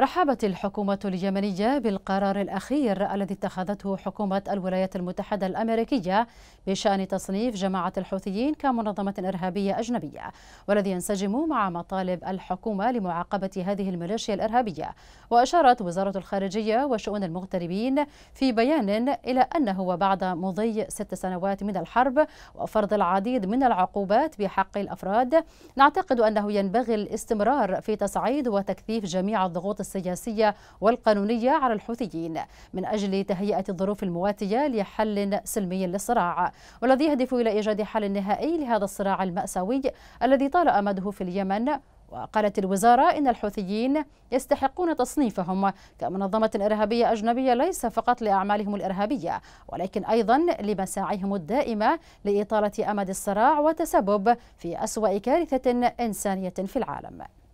رحبت الحكومة اليمنية بالقرار الأخير الذي اتخذته حكومة الولايات المتحدة الأمريكية بشأن تصنيف جماعة الحوثيين كمنظمة إرهابية أجنبية والذي ينسجم مع مطالب الحكومة لمعاقبة هذه الميليشيا الإرهابية وأشارت وزارة الخارجية وشؤون المغتربين في بيان إلى أنه وبعد مضي ست سنوات من الحرب وفرض العديد من العقوبات بحق الأفراد نعتقد أنه ينبغي الاستمرار في تصعيد وتكثيف جميع الضغوط السياسية والقانونية على الحوثيين من أجل تهيئة الظروف المواتية لحل سلمي للصراع والذي يهدف إلى إيجاد حل نهائي لهذا الصراع المأساوي الذي طال أمده في اليمن وقالت الوزارة إن الحوثيين يستحقون تصنيفهم كمنظمة إرهابية أجنبية ليس فقط لأعمالهم الإرهابية ولكن أيضا لمساعيهم الدائمة لإطالة أمد الصراع وتسبب في أسوأ كارثة إنسانية في العالم